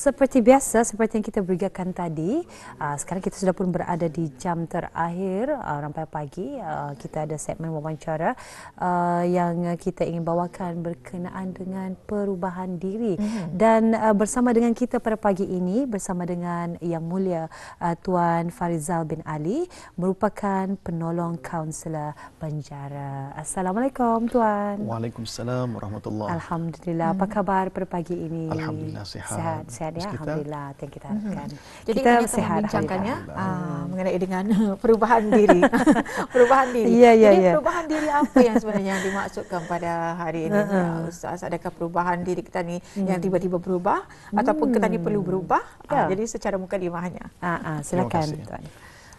Seperti biasa, seperti yang kita berikan tadi, uh, sekarang kita sudah pun berada di jam terakhir uh, rampai pagi. Uh, kita ada segmen wawancara yang kita ingin bawakan berkenaan dengan perubahan diri. Mhm. Dan bersama dengan kita pada pagi ini, bersama dengan Yang Mulia Tuan Farizal bin Ali, merupakan penolong kaunselor penjara. Assalamualaikum Tuan. Waalaikumsalam. Warahmatullahi Alhamdulillah. Apa hmm. khabar pada pagi ini? Alhamdulillah. Sihat. Sihat. sihat. Mhm. harapkan ya. Alhamdulillah, itu yang kita harapkan. Hmm. Jadi kita, kita sehat bincangkannya ah, mengenai dengan perubahan diri. perubahan diri. Yeah, yeah, Jadi yeah. perubahan diri apa yang sebenarnya dimaksudkan pada hari ini uh-huh. ya, Ustaz? Adakah perubahan diri kita ni hmm. yang tiba-tiba berubah hmm. ataupun kita ni perlu hmm. berubah? Ha, yeah. Ah, jadi secara mukadimahnya. Ah, ah, silakan tuan.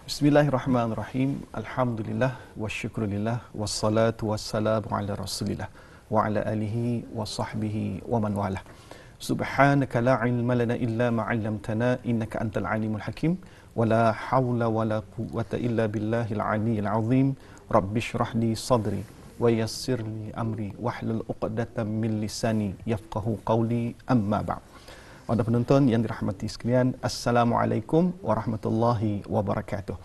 Bismillahirrahmanirrahim. Alhamdulillah wa syukrulillah wassalatu wassalamu ala Rasulillah wa ala alihi wa sahbihi wa man wala. Wa Subhanaka la ilma lana illa ma 'allamtana innaka antal alimul hakim wa la hawla wa la quwwata illa billahil aliyyil azim rabbishrahli sadri wa yassirli amri wahlul 'uqdatam min lisani yafqahu qawli amma ba'd Wadah penonton yang dirahmati sekalian Assalamualaikum warahmatullahi wabarakatuh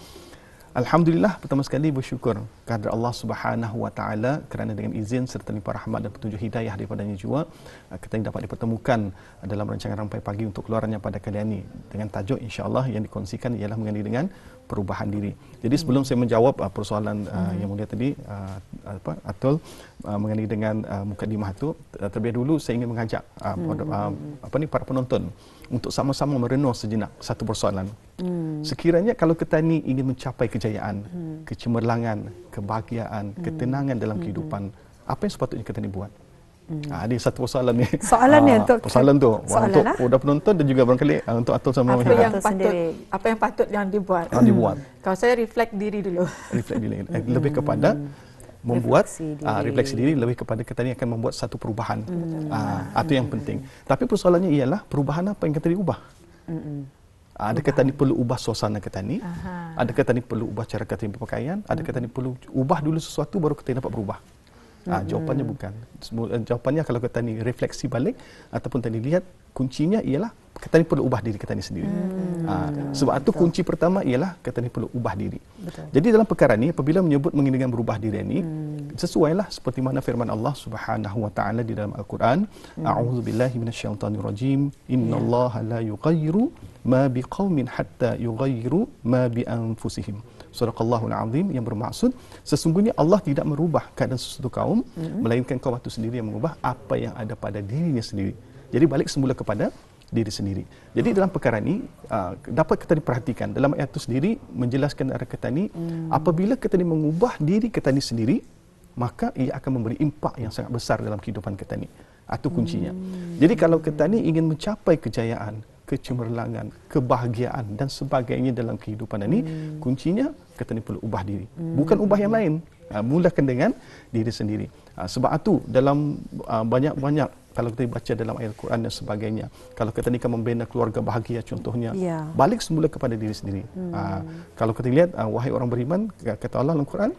Alhamdulillah pertama sekali bersyukur kepada Allah Subhanahu Wa Taala kerana dengan izin serta limpah rahmat dan petunjuk hidayah daripadanya juga eh, kita dapat dipertemukan dalam rancangan rampai pagi untuk keluarannya pada kali ini dengan tajuk insya-Allah yang dikongsikan ialah mengenai dengan perubahan diri. Jadi sebelum hmm. saya menjawab eh, persoalan eh, hmm. uh, yang mulia tadi uh, apa atul uh, mengenai dengan uh, mukadimah itu terlebih dulu saya ingin mengajak uh, hmm. uh, apa ni para penonton untuk sama-sama merenung sejenak satu persoalan. Hmm. Sekiranya kalau kita ini ingin mencapai kejayaan, hmm. kecemerlangan, kebahagiaan, hmm. ketenangan dalam hmm. kehidupan, apa yang sepatutnya kita ini buat? Hmm. Ha, ini satu persoalan ni. Soalan ni ah, untuk persoalan tu soalan untuk lah. udah penonton dan juga barangkali ah, untuk atur sama apa yang patut apa yang patut yang dibuat. Yang dibuat. Hmm. Kalau saya reflect diri dulu. Reflect diri. Eh, lebih kepada hmm membuat refleksi ah, diri, uh, refleksi diri lebih kepada kita ini akan membuat satu perubahan. Hmm. Ah mm. uh, itu mm. yang hmm. penting. Tapi persoalannya ialah perubahan apa yang kita ini ubah? Mm-hmm. Uh, adakah perlu ubah suasana kita ini? Aha. Adakah tani perlu ubah cara kita ini berpakaian? ada mm. tani perlu ubah dulu sesuatu baru kita ini dapat berubah? Ah uh, mm. jawapannya bukan. Eh, jawapannya kalau kita ini refleksi balik ataupun tani lihat kuncinya ialah kita ni perlu ubah diri kita ni sendiri. Hmm. Ha, sebab itu kunci pertama ialah kita ni perlu ubah diri. Betul. Jadi dalam perkara ni apabila menyebut mengenai berubah diri ni hmm. sesuailah seperti mana firman Allah Subhanahu wa taala di dalam Al-Quran, hmm. a'udzu billahi minasyaitonir rajim, innallaha ya. la yughayyiru ma biqaumin hatta yughayyiru ma bi anfusihim. Surah Allahul azim yang bermaksud sesungguhnya Allah tidak merubah keadaan sesuatu kaum hmm. melainkan kaum itu sendiri yang mengubah apa yang ada pada dirinya sendiri. Jadi balik semula kepada diri sendiri. Jadi dalam perkara ini ah, dapat kita diperhatikan dalam ayat itu sendiri menjelaskan arah kita ini hmm. apabila kita ini mengubah diri kita ini sendiri maka ia akan memberi impak yang sangat besar dalam kehidupan kita ini. Itu ah, kuncinya. Hmm. Jadi kalau kita ini ingin mencapai kejayaan, kecemerlangan, kebahagiaan dan sebagainya dalam kehidupan ini, hmm. kuncinya kita ini perlu ubah diri. Hmm. Bukan ubah yang lain. Ah, mulakan dengan diri sendiri. Sebab itu dalam banyak-banyak kalau kita baca dalam ayat Quran dan sebagainya kalau kita nikah membina keluarga bahagia contohnya yeah. balik semula kepada diri sendiri hmm. uh, kalau kita lihat uh, wahai orang beriman kata Allah dalam Quran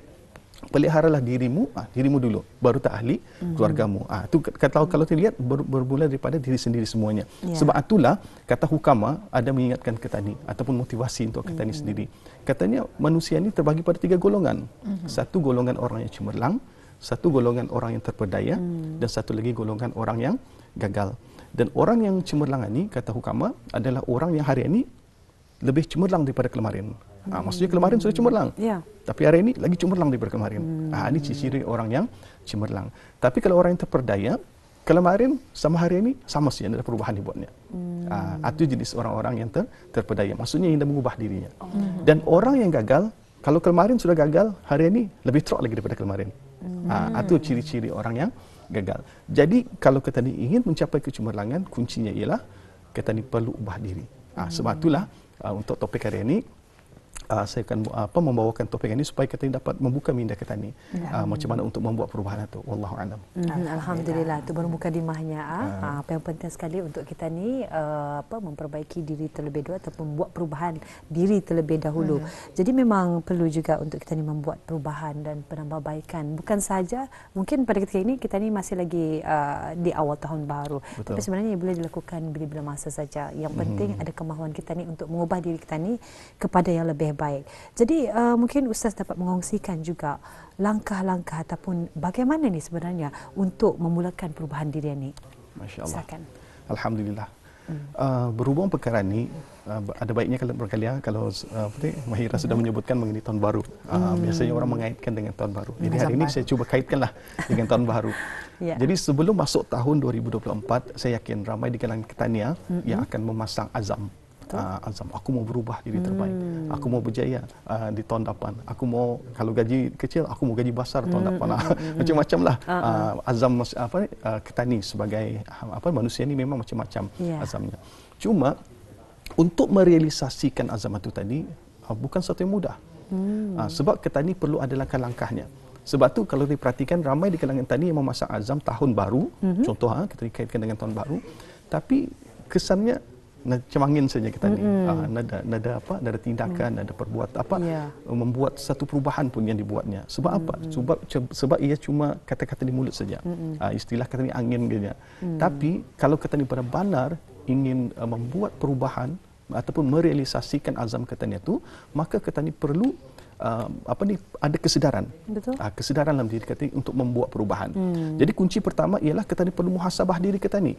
peliharalah dirimu uh, dirimu dulu baru tak ahli hmm. keluargamu ah tu kata kalau kita lihat ber, bermula daripada diri sendiri semuanya yeah. sebab itulah kata hukama ada mengingatkan kita ni ataupun motivasi untuk kita hmm. sendiri katanya manusia ini terbagi pada tiga golongan hmm. satu golongan orang yang cemerlang satu golongan orang yang terpedaya hmm. dan satu lagi golongan orang yang gagal. Dan orang yang cemerlang ini, kata hukama, adalah orang yang hari ini lebih cemerlang daripada kemarin. Ha, maksudnya kemarin sudah cemerlang. Ya. Tapi hari ini lagi cemerlang daripada kemarin. Hmm. Ha, ini ciri-ciri orang yang cemerlang. Tapi kalau orang yang terperdaya, kemarin sama hari ini sama saja ada perubahan dibuatnya. Hmm. Ah hmm. ha, itu jenis orang-orang yang ter, terperdaya. Maksudnya yang dah mengubah dirinya. Hmm. Dan orang yang gagal, kalau kemarin sudah gagal, hari ini lebih teruk lagi daripada kemarin. Ah, hmm. Uh, ah, itu ciri-ciri orang yang gagal. Jadi kalau kita ni ingin mencapai kecemerlangan, kuncinya ialah kita ni perlu ubah diri. Uh, sebab hmm. itulah untuk topik hari ini, uh, saya akan uh, apa membawakan topik ini supaya kita dapat membuka minda kita ini, ya. uh, macam mana untuk membuat perubahan itu wallahu alam hmm, alhamdulillah itu baru muka dimahnya uh. Ah. uh, ah. ah, apa yang penting sekali untuk kita ni uh, apa memperbaiki diri terlebih dahulu atau membuat perubahan diri terlebih dahulu hmm. jadi memang perlu juga untuk kita ni membuat perubahan dan penambahbaikan bukan saja mungkin pada ketika ini kita ni masih lagi uh, di awal tahun baru Betul. tapi sebenarnya ia boleh dilakukan bila-bila masa saja yang penting hmm. ada kemahuan kita ni untuk mengubah diri kita ni kepada yang lebih baik. Jadi uh, mungkin Ustaz dapat mengongsikan juga langkah-langkah ataupun bagaimana ni sebenarnya untuk memulakan perubahan diri ini. Masya Allah. Silakan. Alhamdulillah. Hmm. Uh, berhubung perkara ini, uh, ada baiknya kalau berkali kalau uh, Mahira hmm. sudah menyebutkan mengenai tahun baru. Uh, hmm. Biasanya orang mengaitkan dengan tahun baru. Jadi hari ini saya cuba kaitkanlah dengan tahun baru. Yeah. Jadi sebelum masuk tahun 2024, saya yakin ramai di kalangan ketania hmm. yang akan memasang azam uh, azam aku mau berubah diri terbaik hmm. aku mau berjaya uh, di tahun depan aku mau kalau gaji kecil aku mau gaji besar tahun hmm. depan hmm, ah, hmm, hmm. macam-macam lah uh, azam apa uh, ni sebagai apa manusia ni memang macam-macam yeah. azamnya cuma untuk merealisasikan azam itu tadi uh, bukan satu yang mudah hmm. uh, sebab ketani perlu ada langkah-langkahnya sebab tu kalau diperhatikan ramai di kalangan tani yang memasak azam tahun baru mm-hmm. contoh ha kita dikaitkan dengan tahun baru tapi kesannya cemangin saja kita mm-hmm. ni. Ah, nada nada apa? Nada tindakan, mm. nada perbuat apa? Yeah. Um, membuat satu perubahan pun yang dibuatnya. Sebab mm-hmm. apa? Sebab sebab ia cuma kata-kata di mulut saja. Mm-hmm. istilah kata ni angin gitu. Mm. Tapi kalau kata ni pada benar ingin ah, membuat perubahan ataupun merealisasikan azam katanya itu maka kata ni perlu uh, apa ni ada kesedaran betul uh, kesedaran dalam diri katanya untuk membuat perubahan hmm. jadi kunci pertama ialah ni perlu muhasabah diri ni.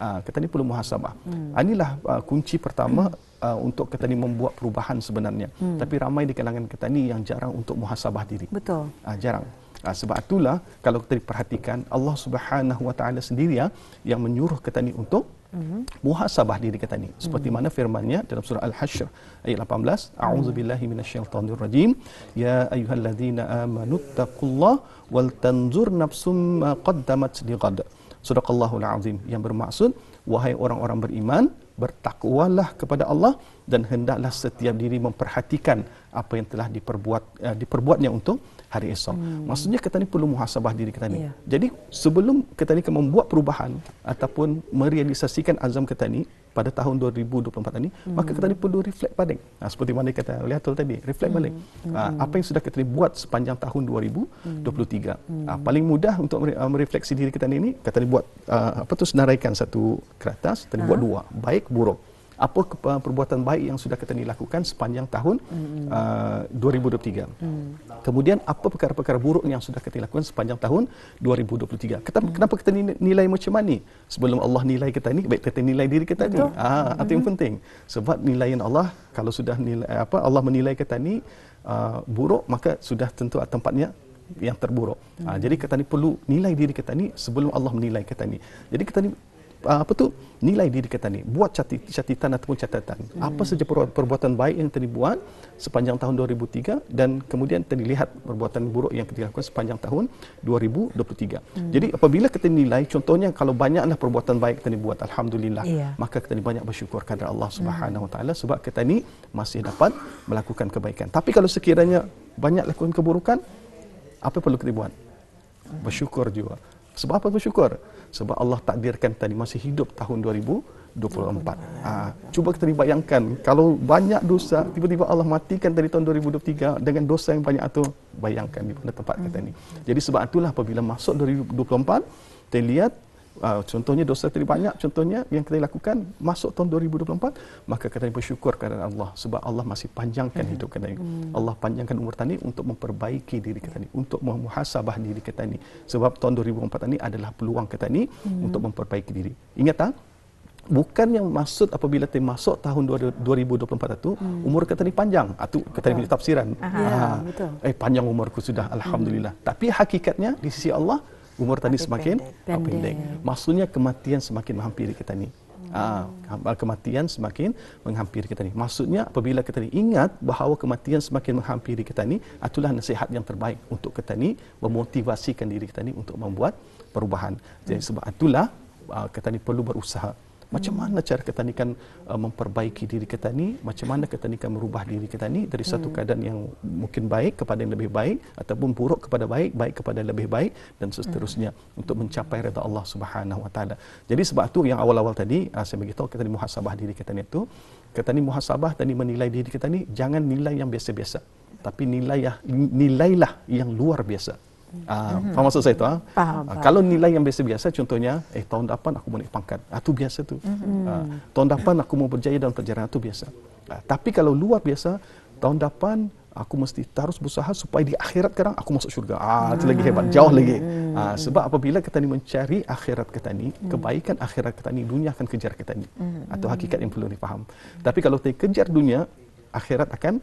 Ha, ah, kata ni perlu muhasabah. Hmm. Inilah uh, kunci pertama uh, untuk kata ni membuat perubahan sebenarnya. Hmm. Tapi ramai di kalangan kata ni yang jarang untuk muhasabah diri. Betul. Ha, jarang. Ha, sebab itulah kalau kita perhatikan Allah Subhanahu Wa Taala sendiri ya, yang menyuruh kata ni untuk Mm-hmm. muhasabah diri kata ni seperti mm-hmm. mana firmannya dalam surah al Hashr ayat 18 mm-hmm. a'udzubillahi minasyaitonir rajim ya ayyuhalladzina amanuttaqullaha wal tanzur nafsum ma qaddamat liqad mm Sadaqallahul Azim yang bermaksud wahai orang-orang beriman bertakwalah kepada Allah dan hendaklah setiap diri memperhatikan apa yang telah diperbuat uh, diperbuatnya untuk hari esok. Hmm. Maksudnya kita ni perlu muhasabah diri kita ni. Yeah. Jadi sebelum kita ni membuat perubahan ataupun merealisasikan azam kita ni pada tahun 2024 ini hmm. maka kita ni perlu reflect balik. Ha, seperti mana kata Liatul tadi, reflect balik. Hmm. Ha, hmm. apa yang sudah kita ni buat sepanjang tahun 2023. Hmm. Ha, paling mudah untuk uh, merefleksi diri kita ni, kita ni buat uh, apa tu senaraikan satu kertas, kita ni buat dua, baik buruk apa perbuatan baik yang sudah kita lakukan sepanjang tahun mm uh, 2023. Mm. Kemudian apa perkara-perkara buruk yang sudah kita lakukan sepanjang tahun 2023. Kita, mm. Kenapa kita nilai macam mana Sebelum Allah nilai kita ni, baik kita nilai diri kita ni. Ah, mm-hmm. itu yang penting. Sebab nilaian Allah kalau sudah nilai apa Allah menilai kita ni uh, buruk maka sudah tentu tempatnya yang terburuk. Hmm. Ha, jadi kita ni perlu nilai diri kita ni sebelum Allah menilai kita ni. Jadi kita ni apa tu nilai diri kita ni buat catatan ataupun catatan hmm. apa saja perbuatan baik yang telah buat sepanjang tahun 2003 dan kemudian telah lihat perbuatan buruk yang kita lakukan sepanjang tahun 2023 hmm. jadi apabila kita nilai contohnya kalau banyaklah perbuatan baik kita buat alhamdulillah yeah. maka kita banyak bersyukur kepada Allah Subhanahu hmm. taala sebab kita ni masih dapat melakukan kebaikan tapi kalau sekiranya banyak lakukan keburukan apa perlu kita buat hmm. bersyukur juga sebab apa bersyukur sebab Allah takdirkan tadi masih hidup tahun 2024. 24. Ah, cuba kita bayangkan kalau banyak dosa tiba-tiba Allah matikan dari tahun 2023 dengan dosa yang banyak itu bayangkan di mana tempat kita ni. Hmm. Jadi sebab itulah apabila masuk 2024 kita lihat Uh, contohnya dosa tadi banyak contohnya yang kita lakukan masuk tahun 2024 maka kita bersyukur kepada Allah sebab Allah masih panjangkan hmm. hidup kita ini. Hmm. Allah panjangkan umur kita ini untuk memperbaiki diri kita ini, untuk memuhasabah diri kita ini. Sebab tahun 2024 ini adalah peluang kita ini hmm. untuk memperbaiki diri. Ingat tak? Ah, bukan yang maksud apabila kita masuk tahun 2024 itu hmm. umur kita ini panjang. atau kita ini tafsiran. Aha, ya, Eh panjang umurku sudah hmm. alhamdulillah. Hmm. Tapi hakikatnya di sisi Allah umur tadi semakin pendek. pendek. Maksudnya kematian semakin menghampiri kita ni. Hmm. Ah, kematian semakin menghampiri kita ni. Maksudnya apabila kita ni ingat bahawa kematian semakin menghampiri kita ni, itulah nasihat yang terbaik untuk kita ni memotivasikan diri kita ni untuk membuat perubahan. Jadi sebab itulah ah, kita ni perlu berusaha macam hmm. mana cara kita ni kan uh, memperbaiki diri kita ni? Macam mana kita ni kan merubah diri kita ni dari satu hmm. keadaan yang mungkin baik kepada yang lebih baik ataupun buruk kepada baik, baik kepada yang lebih baik dan seterusnya hmm. untuk mencapai redha Allah Subhanahu Wa Taala. Jadi sebab tu yang awal-awal tadi uh, saya beritahu kita ni muhasabah diri kita ni tu kita ni muhasabah tadi menilai diri kita ni jangan nilai yang biasa-biasa tapi nilai nilailah yang luar biasa uh, mm-hmm. faham maksud saya tu ah. Ha? Uh, kalau nilai yang biasa-biasa contohnya eh tahun depan aku mau naik pangkat. itu ah, tu biasa tu. Mm-hmm. Uh, tahun depan aku mau berjaya dalam perjalanan itu biasa. Uh, tapi kalau luar biasa tahun depan aku mesti terus berusaha supaya di akhirat sekarang aku masuk syurga. Ah itu lagi hebat, jauh lagi. Mm-hmm. Uh, sebab apabila kita ni mencari akhirat kita ni, mhm. kebaikan akhirat kita ni dunia akan kejar kita ni. Mm-hmm. Atau hakikat yang perlu difaham. Mm-hmm. Tapi kalau kita kejar dunia, akhirat akan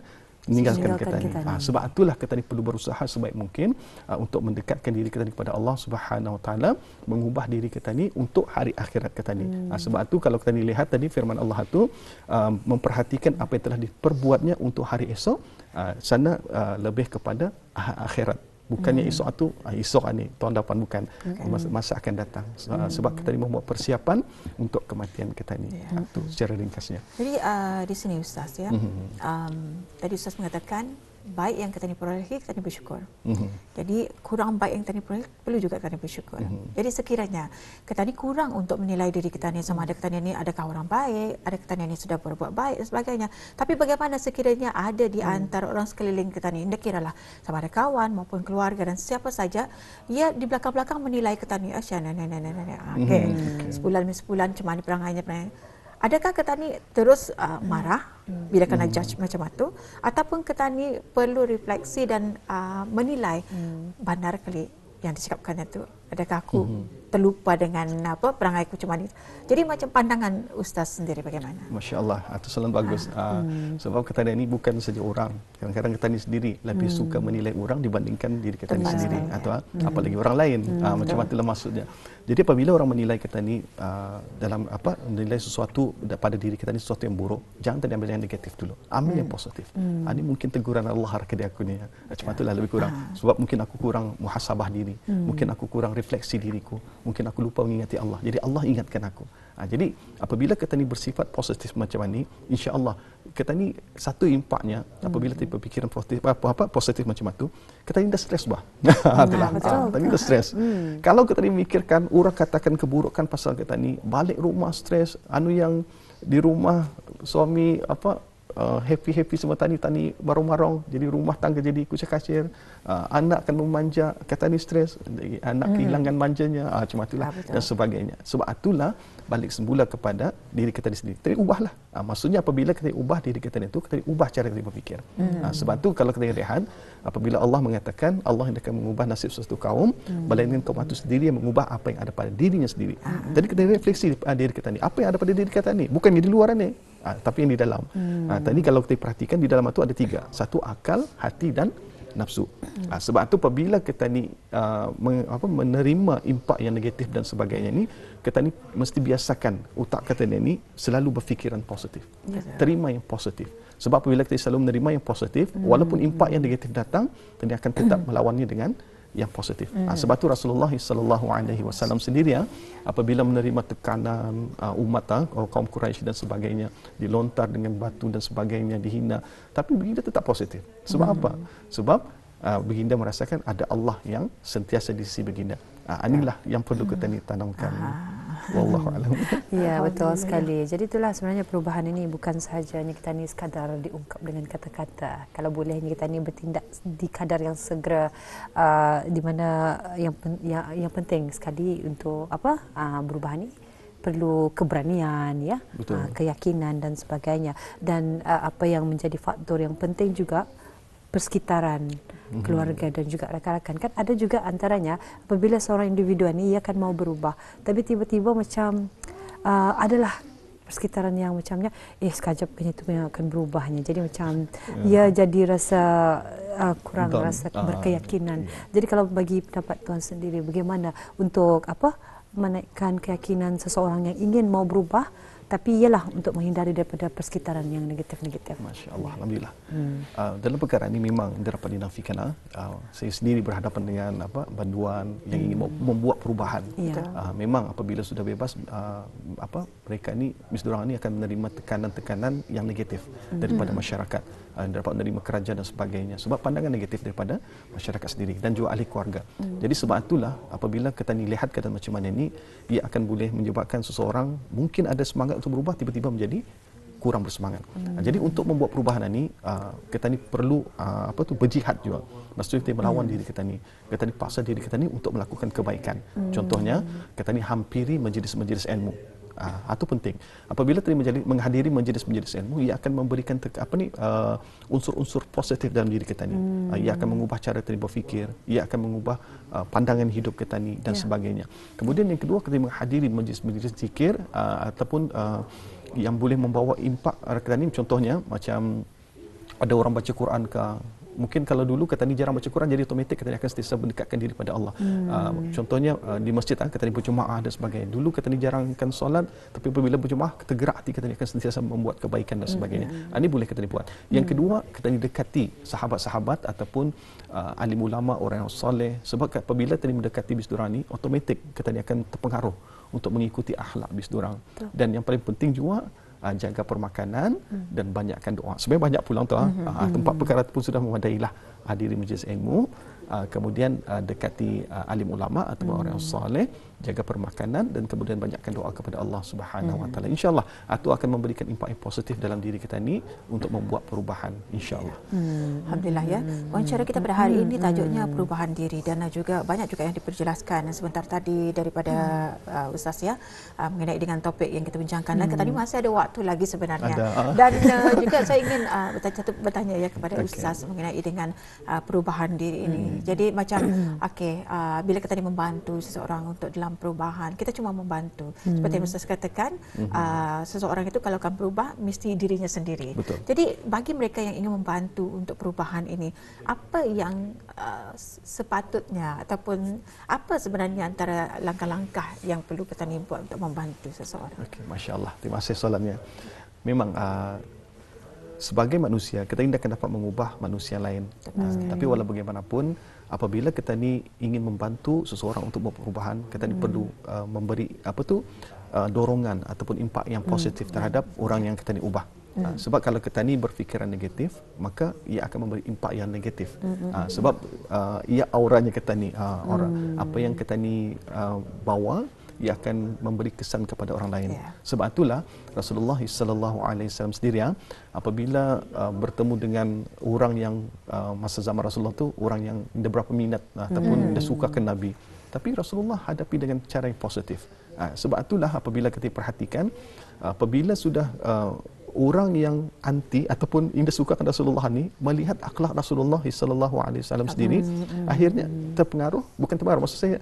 meninggalkan kita ni. Ha, sebab itulah kita ni perlu berusaha sebaik mungkin uh, untuk mendekatkan diri kita ni kepada Allah Subhanahu Wa Taala, mengubah diri kita ni untuk hari akhirat kita ni. Ha, sebab itu kalau kita ni lihat tadi firman Allah tu uh, memperhatikan apa yang telah diperbuatnya untuk hari esok, uh, sana uh, lebih kepada akhirat bukannya hmm. esok itu ah, esok ni tahun depan bukan masa, masa akan datang ah, sebab hmm. kita ni membuat persiapan untuk kematian kita ini itu ya. secara ringkasnya jadi uh, di sini ustaz ya um, tadi ustaz mengatakan baik yang kita diperoleh kita ni bersyukur. Mm-hmm. Jadi kurang baik yang kita diperoleh perlu juga kita ni bersyukur. Mm-hmm. Jadi sekiranya kita ni kurang untuk menilai diri kita ni sama ada kita ni adakah orang baik, ada kita ni sudah berbuat baik dan sebagainya. Tapi bagaimana sekiranya ada di antara orang sekeliling kita ni ndak kiralah sama ada kawan maupun keluarga dan siapa saja ia di belakang-belakang menilai kita ni asyana ah, nenek nenek nenek. Okey. mm Sebulan demi sebulan cuma ni perangainya perangainya adakah ketani terus uh, hmm. marah hmm. bila kena hmm. judge macam tu ataupun ketani perlu refleksi dan uh, menilai hmm. bandar kali yang dicakapkan itu adakah aku mm-hmm. terlupa dengan apa perangai aku cuma itu. Jadi macam pandangan ustaz sendiri bagaimana? Masya-Allah, itu ah, selalu bagus. Ah. Uh, mm. Sebab kata ini bukan saja orang. Kadang-kadang kata ini sendiri lebih mm. suka menilai orang dibandingkan diri kita ini sendiri ya. atau mm. apalagi orang lain. Mm. Uh, macam itulah maksudnya. Jadi apabila orang menilai kita ini uh, dalam apa menilai sesuatu pada diri kita ini sesuatu yang buruk, jangan terambil yang negatif dulu. Ambil mm. yang hmm. positif. Mm. Uh, ini mungkin teguran Allah kepada aku ya. macam Ya. Macam itulah lebih kurang. Ah. Sebab mungkin aku kurang muhasabah diri. Mm. Mungkin aku kurang refleksi diriku mungkin aku lupa mengingati Allah jadi Allah ingatkan aku ha, jadi apabila kita ni bersifat positif macam ni insyaallah kita ni satu impaknya apabila tipe fikiran positif apa apa positif macam tu kita ni dah stres bah itulah ha, hmm, ha, kita ni dah stres hmm. kalau kita ni memikirkan orang katakan keburukan pasal kita ni balik rumah stres anu yang di rumah suami apa uh, happy-happy semua tani-tani marong-marong jadi rumah tangga jadi kucak-kacir uh, anak kena memanja. kata ni stres anak hmm. kehilangan manjanya uh, macam itulah ya, dan sebagainya sebab itulah balik semula kepada diri kita sendiri tadi ubahlah uh, maksudnya apabila kita ubah diri kita itu kita ubah cara kita berfikir hmm. uh, sebab tu kalau kita rehat apabila Allah mengatakan Allah hendak mengubah nasib sesuatu kaum hmm. melainkan kaum itu sendiri yang mengubah apa yang ada pada dirinya sendiri hmm. jadi kita refleksi uh, diri kita ni apa yang ada pada diri kita ni bukan di luar ni ha, tapi yang di dalam. Hmm. Ha, tadi kalau kita perhatikan di dalam itu ada tiga. Satu akal, hati dan nafsu. Ha, sebab itu apabila kita ni uh, apa, menerima impak yang negatif dan sebagainya ni, kita ni mesti biasakan otak kita ni selalu berfikiran positif. Ya. Terima yang positif. Sebab apabila kita selalu menerima yang positif, hmm. walaupun impak yang negatif datang, kita akan tetap melawannya dengan yang positif. Hmm. Ah, sebab tu Rasulullah sallallahu alaihi wasallam sendiri ya, apabila menerima tekanan uh, umat uh, kaum Quraisy dan sebagainya, dilontar dengan batu dan sebagainya, dihina, tapi baginda tetap positif. Sebab hmm. apa? Sebab uh, baginda merasakan ada Allah yang sentiasa di sisi baginda. Ha, inilah yang perlu kita hmm. ni tanamkan. Aha wallahu alam ya betul sekali jadi itulah sebenarnya perubahan ini bukan sahajanya kita ni sekadar diungkap dengan kata-kata kalau bolehnya kita ni bertindak di kadar yang segera uh, di mana yang, pen, yang yang penting sekali untuk apa uh, perubahan ini perlu keberanian ya Betul. Uh, keyakinan dan sebagainya dan uh, apa yang menjadi faktor yang penting juga persekitaran mhm. keluarga dan juga rakan-rakan kan ada juga antaranya apabila seorang individu ini ia akan mau berubah tapi tiba-tiba macam uh, adalah persekitaran yang macamnya eh sekejap itu yang akan berubahnya jadi macam yeah. ia jadi rasa uh, kurang Entah, rasa ah, berkeyakinan uh, ya. yeah. jadi kalau bagi pendapat tuan sendiri bagaimana untuk apa menaikkan keyakinan seseorang yang ingin mau berubah tapi ialah untuk menghindari daripada persekitaran yang negatif-negatif. Masya Allah, Alhamdulillah. Hmm. Uh, dalam perkara ini memang tidak dapat dinafikan. Uh, saya sendiri berhadapan dengan apa banduan hmm. yang ingin hmm. membuat perubahan. Yeah. Ya. Uh, memang apabila sudah bebas, uh, apa mereka ini, misalnya orang ini akan menerima tekanan-tekanan yang negatif hmm. daripada hmm. masyarakat. Uh, dapat menerima kerajaan dan sebagainya. Sebab pandangan negatif daripada masyarakat sendiri dan juga ahli keluarga. Hmm. Jadi sebab itulah apabila kita lihat keadaan macam mana ini, ia akan boleh menyebabkan seseorang mungkin ada semangat untuk berubah tiba-tiba menjadi kurang bersemangat. Hmm. Jadi untuk membuat perubahan ini uh, ah, kita ni perlu uh, apa tu berjihad juga. Maksudnya kita melawan hmm. diri kita ni. Kita ni paksa diri kita ni untuk melakukan kebaikan. Hmm. Contohnya kita ni hampiri majlis-majlis ilmu. Uh, itu penting. Apabila terima jadi menghadiri majlis-majlis ilmu, ia akan memberikan teka, apa ni uh, unsur-unsur positif dalam diri kita ni. Hmm. ia akan mengubah cara terima berfikir, ia akan mengubah uh, pandangan hidup kita ni dan yeah. sebagainya. Kemudian yang kedua, ketika menghadiri majlis-majlis zikir uh, ataupun uh, yang boleh membawa impak kita ni contohnya macam ada orang baca Quran ke mungkin kalau dulu kata ni jarang baca Quran jadi otomatik kata ni akan sentiasa mendekatkan diri pada Allah. Hmm. Uh, contohnya uh, di masjid uh, kata ni berjemaah dan sebagainya. Dulu kata ni jarangkan solat tapi apabila berjemaah kata gerak hati kata ni akan sentiasa membuat kebaikan dan sebagainya. Hmm. Uh, ini boleh kata ni buat. Yang hmm. kedua kata ni dekati sahabat-sahabat ataupun uh, alim ulama orang yang soleh sebab kata, apabila kata ni mendekati bisdurani automatik kata ni akan terpengaruh untuk mengikuti akhlak bisdurang. Dan yang paling penting juga uh, jaga permakanan hmm. dan banyakkan doa. Sebenarnya banyak pulang tu. Ah. Hmm. Uh, tempat hmm. perkara pun sudah memadai lah. Hadiri ah, majlis ilmu. Uh, kemudian uh, dekati uh, alim ulama atau hmm. orang soleh jaga permakanan dan kemudian banyakkan doa kepada Allah Subhanahu Wa hmm. Taala. Insyaallah itu akan memberikan impak yang positif dalam diri kita ini untuk membuat perubahan. Insyaallah. Hmm. Alhamdulillah ya. Hmm. Wawancara kita pada hari ini hmm. tajuknya perubahan diri dan juga banyak juga yang diperjelaskan sebentar tadi daripada uh, Ustaz ya uh, mengenai dengan topik yang kita bincangkan. Dan tadi masih ada waktu lagi sebenarnya. Ada. Ah. Dan uh, juga saya ingin uh, bertanya, ya kepada okay. Ustaz mengenai dengan uh, perubahan diri ini. Hmm. Jadi macam okay uh, bila kita ini membantu seseorang untuk dalam melakukan perubahan. Kita cuma membantu. Hmm. Seperti yang saya katakan, hmm. uh, seseorang itu kalau akan berubah, mesti dirinya sendiri. Betul. Jadi bagi mereka yang ingin membantu untuk perubahan ini, apa yang uh, sepatutnya ataupun apa sebenarnya antara langkah-langkah yang perlu petani buat untuk membantu seseorang? Okay, Masya Allah. Terima kasih soalannya. Memang uh, sebagai manusia, kita tidak akan dapat mengubah manusia lain. Uh, tapi walaupun bagaimanapun, apabila kita ni ingin membantu seseorang untuk membuat perubahan kita ni hmm. perlu uh, memberi apa tu uh, dorongan ataupun impak yang positif hmm. terhadap hmm. orang yang kita ni ubah uh, Hmm. sebab kalau kita ni berfikiran negatif maka ia akan memberi impak yang negatif hmm. hmm, uh, hmm. sebab uh, ia auranya kita ni uh, aura hmm. apa yang kita ni uh, bawa ia akan memberi kesan kepada orang lain. Yeah. Sebab itulah Rasulullah sallallahu alaihi wasallam sendiri ah, apabila uh, bertemu dengan orang yang uh, masa zaman Rasulullah tu orang yang dia berapa minat uh, ataupun mm. dia suka ke Nabi. Tapi Rasulullah hadapi dengan cara yang positif. Uh, sebab itulah apabila kita perhatikan uh, apabila sudah uh, orang yang anti ataupun yang dia suka ke Rasulullah ni melihat akhlak Rasulullah sallallahu alaihi wasallam sendiri mm. akhirnya terpengaruh bukan terpengaruh maksud saya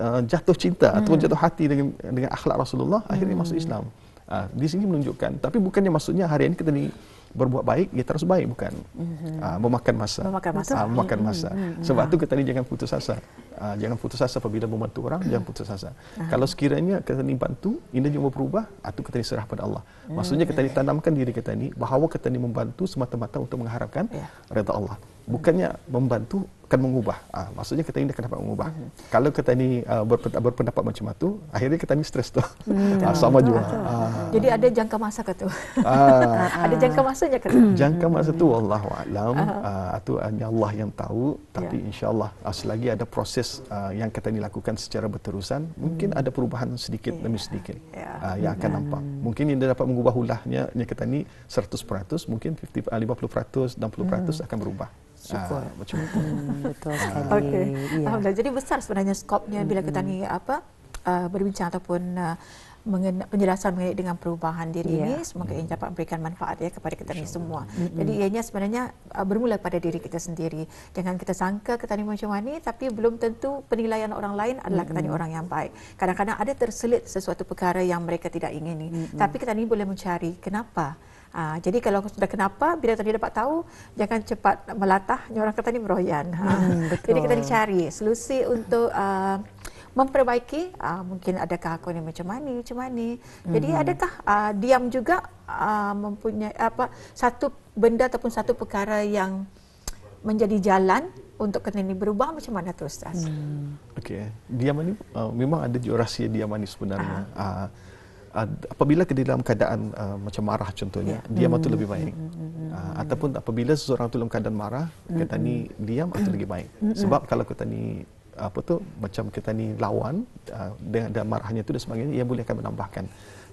Uh, jatuh cinta hmm. atau jatuh hati dengan dengan akhlak Rasulullah hmm. akhirnya masuk hmm. Islam. Uh, di sini menunjukkan tapi bukannya maksudnya hari ini kita ni berbuat baik kita ya terus baik bukan. Uh, memakan masa. Memakan masa. Uh, memakan hmm, masa. Hmm. Sebab itu kita ni jangan putus asa. Uh, jangan putus asa apabila membantu orang, jangan putus asa. Uh. Kalau sekiranya kita ni bantu, ini juga berubah, atau kita ni serah pada Allah. Hmm. Maksudnya kita ni ya. tanamkan diri kita ni bahawa kita ni membantu semata-mata untuk mengharapkan yeah. redha Allah. Bukannya membantu akan mengubah. Uh, maksudnya kita ini akan dapat mengubah. Hmm. Kalau kita ini uh, ah, berpendapat, berpendapat macam itu, akhirnya kita ini stres tu. Hmm. uh, sama juga. Uh. Jadi ada jangka masa ke tu? Uh. ada jangka masanya ke tu? jangka masa tu Allah alam atau uh hanya Allah yang tahu tapi yeah. insyaallah uh, selagi ada proses uh, yang kita ini lakukan secara berterusan, hmm. mungkin ada perubahan sedikit yeah. demi sedikit yeah. Ya. uh, yang akan hmm. nampak. Mungkin yang dia dapat mengubah ulahnya kita ini 100%, mungkin 50, uh, 50% dan 60% hmm. akan berubah. Syukur. Ah, macam itu. Betul ah. sekali. Okay. Ya. Jadi besar sebenarnya skopnya bila kita ni apa uh, berbincang ataupun uh, Mengen, penjelasan mengenai dengan perubahan diri yeah. ini semoga ia dapat memberikan manfaat ya kepada kita ni semua. Mm-hmm. Jadi ianya sebenarnya uh, bermula pada diri kita sendiri. Jangan kita sangka kita ni macam mana, tapi belum tentu penilaian orang lain adalah mm-hmm. orang yang baik. Kadang-kadang ada terselit sesuatu perkara yang mereka tidak ingini. Mm-hmm. Tapi kita ni boleh mencari kenapa Ha, jadi kalau sudah kenapa, bila tadi dapat tahu, jangan cepat melatah. Orang kata ini meroyan. Ha. Hmm, betul. Jadi kita cari solusi untuk uh, memperbaiki. Uh, mungkin adakah aku ini macam mana, macam mana. Jadi hmm. adakah uh, diam juga uh, mempunyai apa satu benda ataupun satu perkara yang menjadi jalan untuk kena ini berubah macam mana tu Hmm. Okey. Eh. Diam ini uh, memang ada jurasi diam ini sebenarnya. Uh-huh. Uh, uh, apabila ke dalam keadaan uh, macam marah contohnya yeah. diam atau mm. lebih baik mm. uh, ataupun apabila seseorang tu dalam keadaan marah mm. kata ni diam atau lebih baik sebab kalau kata ni apa tu macam kita ni lawan uh, dengan, marahnya tu dan sebagainya ia boleh akan menambahkan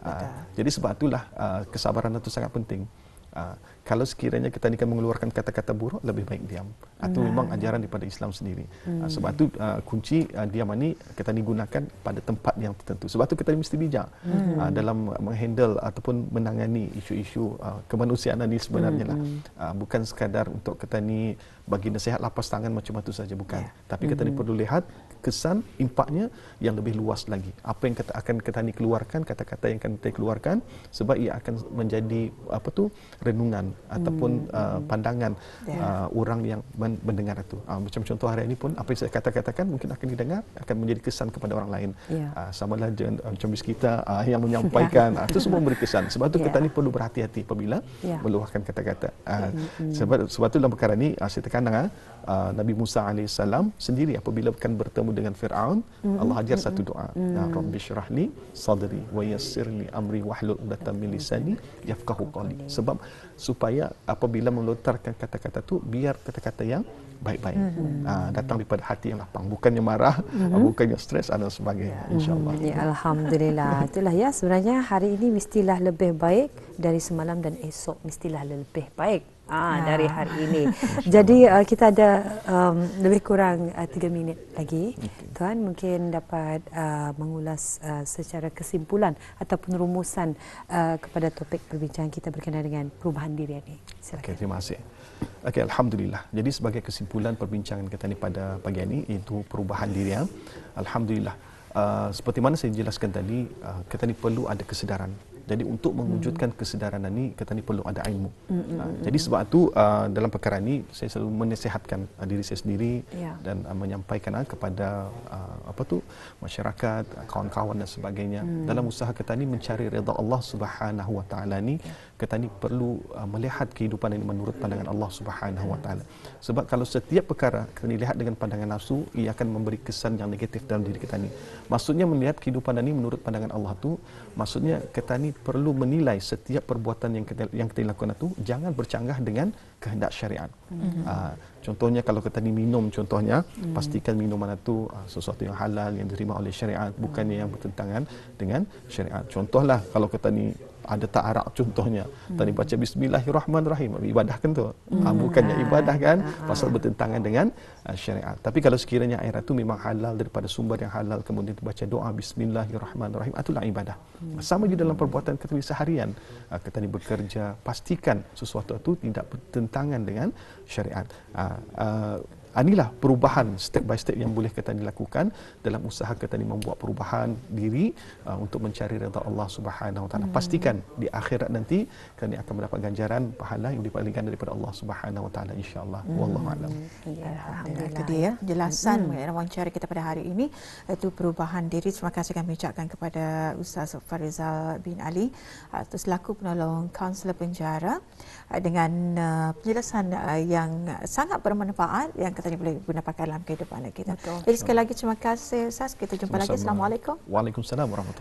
uh, jadi sebab itulah uh, kesabaran itu sangat penting Ah, kalau sekiranya kita ni kan mengeluarkan kata-kata buruk lebih baik diam atau nah. memang ajaran daripada Islam sendiri ah, hmm. uh, sebab itu uh, ah, kunci uh, diam ini kita ni gunakan pada tempat yang tertentu sebab itu kita ni mesti bijak hmm. uh, dalam menghandle ataupun menangani isu-isu uh, kemanusiaan ini sebenarnya lah. hmm. lah uh, bukan sekadar untuk kita ni bagi nasihat lapas tangan macam tu saja bukan yeah. tapi kita hmm. ni perlu lihat kesan impaknya yang lebih luas lagi apa yang kata akan kata ni keluarkan kata-kata yang akan kita keluarkan sebab ia akan menjadi apa tu renungan ataupun hmm. uh, pandangan yeah. uh, orang yang men- mendengar itu uh, macam contoh hari ini pun apa yang saya kata-katakan mungkin akan didengar akan menjadi kesan kepada orang lain yeah. uh, samalah jen, uh, macam bis kita uh, yang menyampaikan yeah. uh, itu semua memberi kesan sebab itu yeah. kita ini perlu berhati-hati apabila yeah. meluahkan kata-kata uh, mm-hmm. sebab sebab itu dalam perkara ni, uh, saya tekan uh, uh, Nabi Musa AS sendiri apabila akan bertemu bertemu dengan Firaun, mm-hmm. Allah ajar satu mm-hmm. doa. Mm-hmm. Ya mm. Rabbi syrahli sadri wa yassirli amri wahlul 'uqdatam min lisani yafqahu Sebab supaya apabila melontarkan kata-kata tu biar kata-kata yang baik-baik. Mm-hmm. Aa, ah, datang daripada hati yang lapang, bukannya marah, mm-hmm. Ah, bukannya stres ah, dan sebagainya yeah. insya-Allah. Ya, alhamdulillah. Itulah ya sebenarnya hari ini mestilah lebih baik dari semalam dan esok mestilah lebih baik. Ah, ya. dari hari ini. Jadi uh, kita ada um, lebih kurang uh, tiga minit lagi. Okay. Tuan mungkin dapat uh, mengulas uh, secara kesimpulan ataupun rumusan uh, kepada topik perbincangan kita berkenaan dengan perubahan diri ini. Silakan. Okay, terima kasih. Okay, Alhamdulillah. Jadi sebagai kesimpulan perbincangan kita ini pada pagi ini itu perubahan diri. Ya. Alhamdulillah. Uh, seperti mana saya jelaskan tadi, uh, kita ini perlu ada kesedaran jadi untuk mewujudkan hmm. kesedaran ini, kata ni perlu ada ilmu. Hmm, uh, hmm. Jadi sebab itu uh, dalam perkara ini saya selalu menasehatkan uh, diri saya sendiri yeah. dan uh, menyampaikan uh, kepada uh, apa tu masyarakat, kawan-kawan dan sebagainya hmm. dalam usaha kata ni mencari redha Allah Subhanahu Wa Taala ni. Yeah. Kita ini perlu uh, melihat kehidupan ini menurut pandangan Allah Subhanahu wa taala. Sebab kalau setiap perkara kita ni lihat dengan pandangan nafsu, ia akan memberi kesan yang negatif dalam diri kita ini. Maksudnya melihat kehidupan ini menurut pandangan Allah tu, maksudnya kita ini perlu menilai setiap perbuatan yang kita, yang kita lakukan itu jangan bercanggah dengan kehendak syariat. Mm-hmm. Uh, contohnya kalau kita ni minum contohnya, mm-hmm. pastikan minuman itu uh, sesuatu yang halal yang diterima oleh syariat, bukannya yang bertentangan dengan syariat. Contohlah kalau kita ini ada tak arak contohnya hmm. tadi baca bismillahirrahmanirrahim ibadah kan tu hmm. ha, ah, bukannya ah, ibadah kan hmm. pasal bertentangan dengan uh, syariat tapi kalau sekiranya air itu memang halal daripada sumber yang halal kemudian baca doa bismillahirrahmanirrahim itulah ibadah hmm. sama juga dalam perbuatan kita seharian uh, kita ni bekerja pastikan sesuatu itu tidak bertentangan dengan syariat uh, uh, Ah, inilah perubahan step by step yang boleh kita dilakukan dalam usaha kita ni membuat perubahan diri uh, untuk mencari redha Allah Subhanahu Wa Taala. Hmm. Pastikan di akhirat nanti kami akan mendapat ganjaran pahala yang dipalingkan daripada Allah Subhanahu Wa Taala insya-Allah. Hmm. Wallahu a'lam. Ya, alhamdulillah. Itu dia penjelasan hmm. wawancara kita pada hari ini iaitu perubahan diri. Terima kasih kami ucapkan kepada Ustaz Farizal bin Ali uh, laku penolong kaunselor penjara dengan uh, penjelasan uh, yang sangat bermanfaat yang katanya boleh guna pakai dalam kehidupan kita. Betul. Jadi sekali lagi terima kasih Saz, Kita jumpa Sama-sama. lagi. Assalamualaikum. Waalaikumsalam